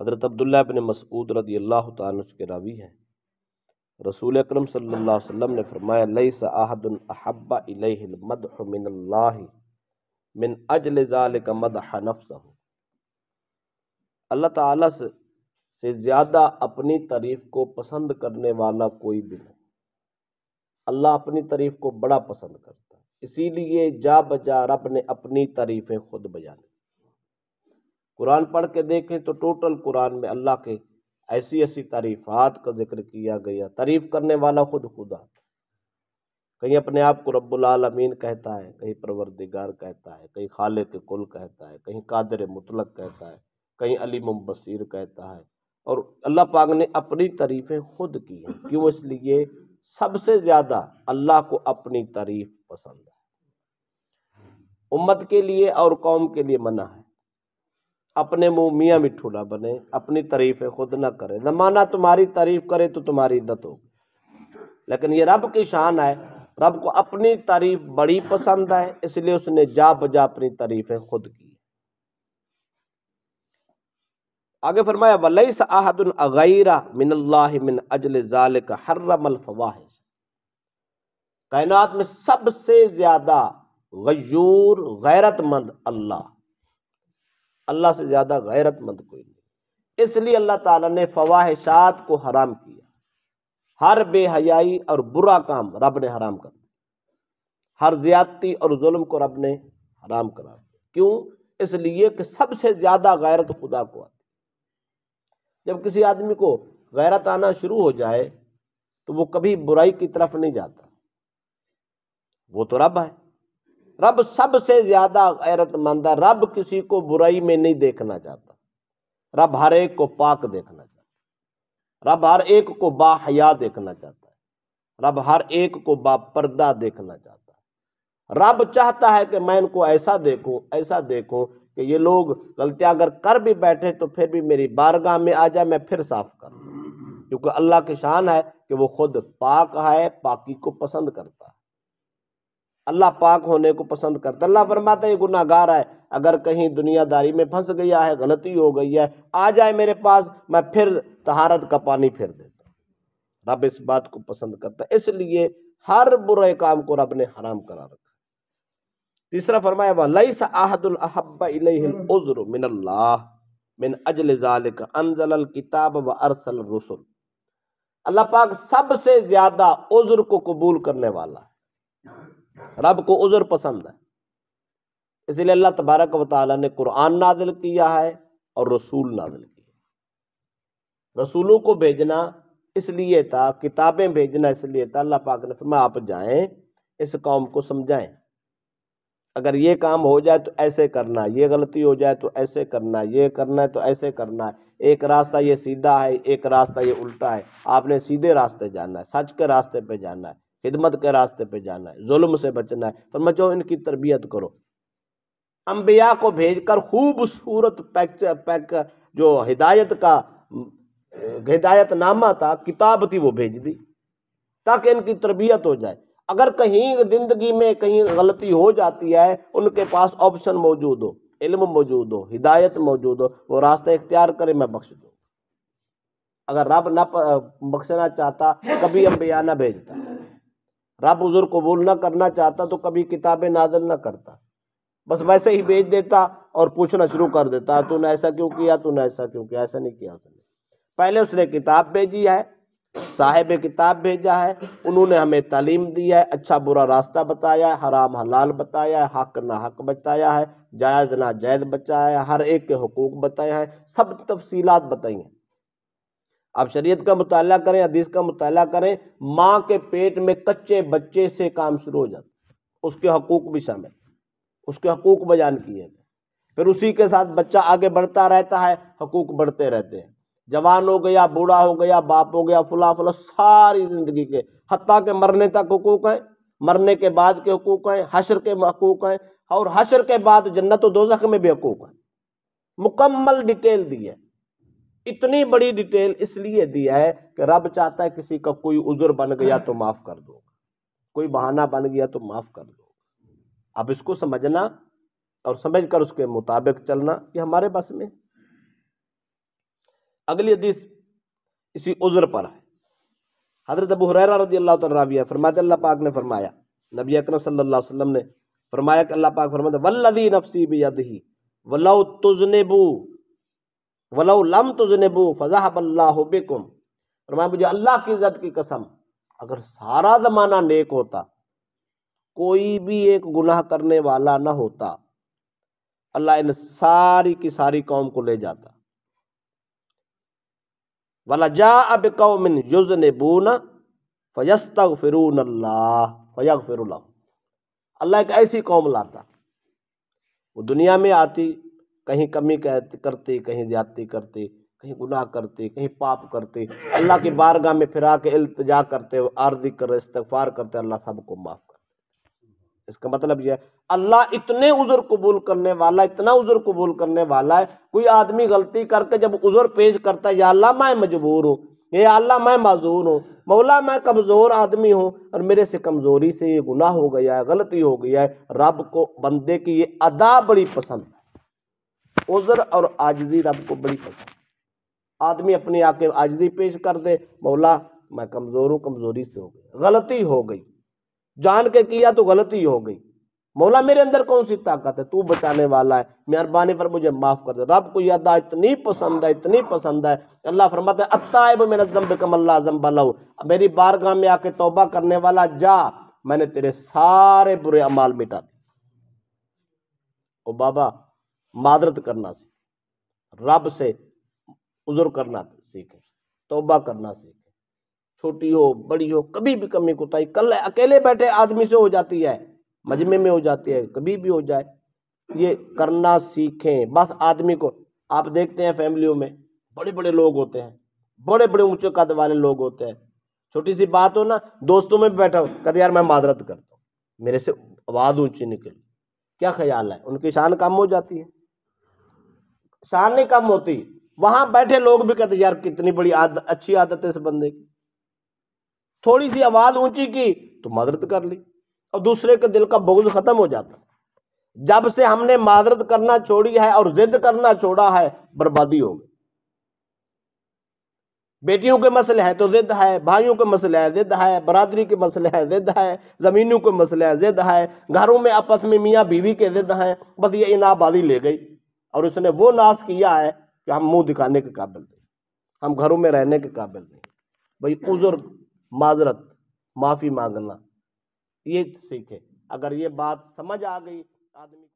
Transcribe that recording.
हज़रत अब्दुल्ला अपने मसूद रदी अल्लाह के रावी हैं रसूल अक्रम सल्ला ने फरमाया लई मद मिन मिन अजल का मद हनफ़ अल्लाह ताला से, से ज़्यादा अपनी तारीफ़ को पसंद करने वाला कोई भी नहीं अल्लाह अपनी तारीफ़ को बड़ा पसंद करता है इसीलिए जा बजा रब ने अपनी तारीफ़ें खुद बजा कुरान पढ़ के देखें तो टोटल कुरान में अल्लाह के ऐसी ऐसी तारीफ़ात का जिक्र किया गया तारीफ़ करने वाला खुद खुदा कहीं अपने आप को रब्बुल आलमीन कहता है कहीं परवरदिगार कहता है कहीं खाले के कुल कहता है कहीं कादर मुतलक कहता है कहीं अलीम बसीर कहता है और अल्लाह पाक ने अपनी तारीफ़ें खुद की हैं क्यों इसलिए सबसे ज़्यादा अल्लाह को अपनी तारीफ़ पसंद है उम्मत के लिए और कौम के लिए मना है अपने मुंह मियाँ मिट्ठू ना बने अपनी तारीफ़ खुद ना करे ज़माना तुम्हारी तारीफ़ करे तो तुम्हारी इद्दत हो लेकिन ये रब की शान है रब को अपनी तारीफ़ बड़ी पसंद है इसलिए उसने जा बजा अपनी तारीफ खुद की आगे फरमाया वलई सदुलगैरा मिनल्ला मिन अजल ज़ालिक हर्रमलफवाहिश कायनात में सबसे ज़्यादा गयूर गैरतमंद अल्लाह अल्लाह से ज़्यादा गैरतमंद कोई नहीं इसलिए अल्लाह ताला ने फवाहिशात को हराम किया हर बेहयाई और बुरा काम रब ने हराम कर दिया हर ज्यादती और जुल्म को रब ने हराम करा दिया क्यों इसलिए कि सबसे ज़्यादा गैरत खुदा को आती जब किसी आदमी को गैरत आना शुरू हो जाए तो वो कभी बुराई की तरफ नहीं जाता वो तो रब है रब सबसे ज़्यादा गैरतमंद है रब किसी को बुराई में नहीं देखना चाहता रब हर एक को पाक देखना चाहता रब हर एक को बाहया देखना चाहता है रब हर एक को बापर्दा देखना चाहता है रब चाहता है कि मैं इनको ऐसा देखूं ऐसा देखूं कि ये लोग गलतियाँ अगर कर भी बैठे तो फिर भी मेरी बारगाह में आ जाए मैं फिर साफ करूँ क्योंकि अल्लाह की शान है कि वो खुद पाक है पाकी को पसंद करता है अल्लाह पाक होने को पसंद करता अल्लाह फरमाता है ये गुनागार है अगर कहीं दुनियादारी में फंस गया है गलती हो गई है आ जाए मेरे पास मैं फिर तहारत का पानी फिर देता रब इस बात को पसंद करता इसलिए हर बुरे काम को रब ने हराम करा रखा तीसरा फरमाया वह लई सहबुल्जर मिन अल्लाह मिन अजल अनजल किताब व अरसल रसुल अल्लाह पाक सबसे ज़्यादा उज्र को कबूल करने वाला है रब को उज़र पसंद है इसलिए अल्लाह तबारक व ताली ने कुरान नादिल किया है और रसूल नादिल किया रसूलों को भेजना इसलिए था किताबें भेजना इसलिए था अल्लाह पाक ने मैं आप जाएं इस कौम को समझाएं अगर ये काम हो जाए तो ऐसे करना ये गलती हो जाए तो ऐसे करना ये करना है तो ऐसे करना है एक रास्ता ये सीधा है एक रास्ता ये उल्टा है आपने सीधे रास्ते जाना है सच के रास्ते पे जाना है खिदमत के रास्ते पे जाना है जुल्म से बचना है मचो इनकी तरबियत करो अम्बिया को भेजकर खूबसूरत पैक पैक जो हिदायत का हिदायत नामा था किताब थी वो भेज दी ताकि इनकी तरबियत हो जाए अगर कहीं ज़िंदगी में कहीं गलती हो जाती है उनके पास ऑप्शन मौजूद हो इल्म मौजूद हो हिदायत मौजूद हो वो रास्ता इख्तियार करे मैं बख्श दूँ अगर रब ना बख्शना चाहता कभी अम्बिया ना भेजता रब उज़र कबूल ना करना चाहता तो कभी किताबें नाजल ना करता बस वैसे ही भेज देता और पूछना शुरू कर देता तूने ऐसा क्यों किया तूने ऐसा क्यों किया ऐसा नहीं किया उसने पहले उसने किताब भेजी है साहेब किताब भेजा है उन्होंने हमें तालीम दी है अच्छा बुरा रास्ता बताया है हराम हलाल बताया है हक ना हक बताया है जायज़ ना जायज़ बताया है हर एक के हकूक़ बताए हैं सब तफसीलात बताई हैं आप शरीयत का मुताल करें हदीस का मुताल करें माँ के पेट में कच्चे बच्चे से काम शुरू हो जाता उसके हकूक भी शामिल उसके हकूक बयान किए गए फिर उसी के साथ बच्चा आगे बढ़ता रहता है हकूक बढ़ते रहते हैं जवान हो गया बूढ़ा हो गया बाप हो गया फुला फुला सारी ज़िंदगी के हती के मरने तक हकूक हैं मरने के बाद के हकूक हैं हशर के हकूक हैं और हशर के बाद जन्नत दोजख में भी हकूक हैं मुकम्मल डिटेल दी है इतनी बड़ी डिटेल इसलिए दिया है कि रब चाहता है किसी का कोई उजर बन गया तो माफ़ कर दो कोई बहाना बन गया तो माफ़ कर दो अब इसको समझना और समझकर उसके मुताबिक चलना ये हमारे बस में अगली हदीस इसी उज्र पर है हज़रत अबू हुरैरा रजी अल्लाह तराविया फरमाते अल्लाह पाक ने फरमाया नबी अकरम सल्लल्लाहु अलैहि वसल्लम ने फरमाया कि अल्लाह पाक फरमाते वल्लदी नफसी बयदही वलौ तुजनेबू वलम तुजनबू फ़ज़ाबल्लाबिकुम फरमाया मुझे अल्लाह की इज़्ज़त की कसम अगर सारा ज़माना नेक होता कोई भी एक गुनाह करने वाला ना होता अल्लाह इन सारी की सारी कौम को ले जाता वाला जा अब कौमिन युज नबूना फ़यस्त फ़िरून अल्लाह फ़यग फ़िर अल्लाह एक ऐसी कौम लाता वो दुनिया में आती कहीं कमी करते कहीं ज्यादती करते कहीं गुनाह करते कहीं पाप करते अल्लाह की बारगाह में फिरा के इल्तजा करते आर्दी कर इस्तफार करते अल्लाह सबको माफ़ करते इसका मतलब यह है अल्लाह इतने उज़र कबूल करने वाला इतना उज़र कबूल करने वाला है कोई आदमी गलती करके जब उज़र पेश करता है या अल्लाह मैं मजबूर हूँ ये अल्लाह मैं माजूर हूँ मौला मैं कमज़ोर आदमी हूँ और मेरे से कमज़ोरी से ये गुनाह हो गया है गलती हो गया है रब को बंदे की ये अदा बड़ी पसंद है उज़र और आजदी रब को बड़ी पसंद आदमी अपनी आके आजदी पेश कर दे मौला मैं कमज़ोर हूँ कमज़ोरी से हो गई गलती हो गई जान के किया तो गलती हो गई मौला मेरे अंदर कौन सी ताकत है तू बचाने वाला है मेहरबानी पर मुझे माफ़ कर दे रब को यह अदा इतनी पसंद है इतनी पसंद है अल्लाह फरमाते है अत्ताब मेरा जम्ब कमल्ला जम्बा लहू मेरी बारगाह में आके तोबा करने वाला जा मैंने तेरे सारे बुरे अमाल मिटा दिए ओ बाबा मादरत करना सीखे रब से उजर करना सीखे तोबा करना सीखे छोटी हो बड़ी हो कभी भी कमी कोताही कल अकेले बैठे आदमी से हो जाती है मजमे में हो जाती है कभी भी हो जाए ये करना सीखें बस आदमी को आप देखते हैं फैमिलियों में बड़े बड़े लोग होते हैं बड़े बड़े ऊंचे कद वाले लोग होते हैं छोटी सी बात हो ना दोस्तों में बैठा हो यार मैं मादरत करता हूँ मेरे से आवाज़ ऊंची निकली क्या ख्याल है उनकी शान कम हो जाती है शाने कम होती वहां बैठे लोग भी कहते यार कितनी बड़ी आद, अच्छी आदत है इस बंदे की थोड़ी सी आवाज ऊंची की तो मदद कर ली और दूसरे के दिल का बोझ खत्म हो जाता जब से हमने मदद करना छोड़ी है और जिद करना छोड़ा है बर्बादी हो गई बेटियों के मसले हैं तो जिद है भाइयों के मसले हैं जिद है बरादरी के मसले हैं जिद है ज़मीनों के मसले हैं जिद है घरों में आपस में मियाँ बीवी के जिद हैं बस ये इनाबादी ले गई और उसने वो नाश किया है कि हम मुंह दिखाने के काबिल नहीं हम घरों में रहने के काबिल नहीं भाई उजुर्ग माजरत माफ़ी मांगना ये सीखे अगर ये बात समझ आ गई आदमी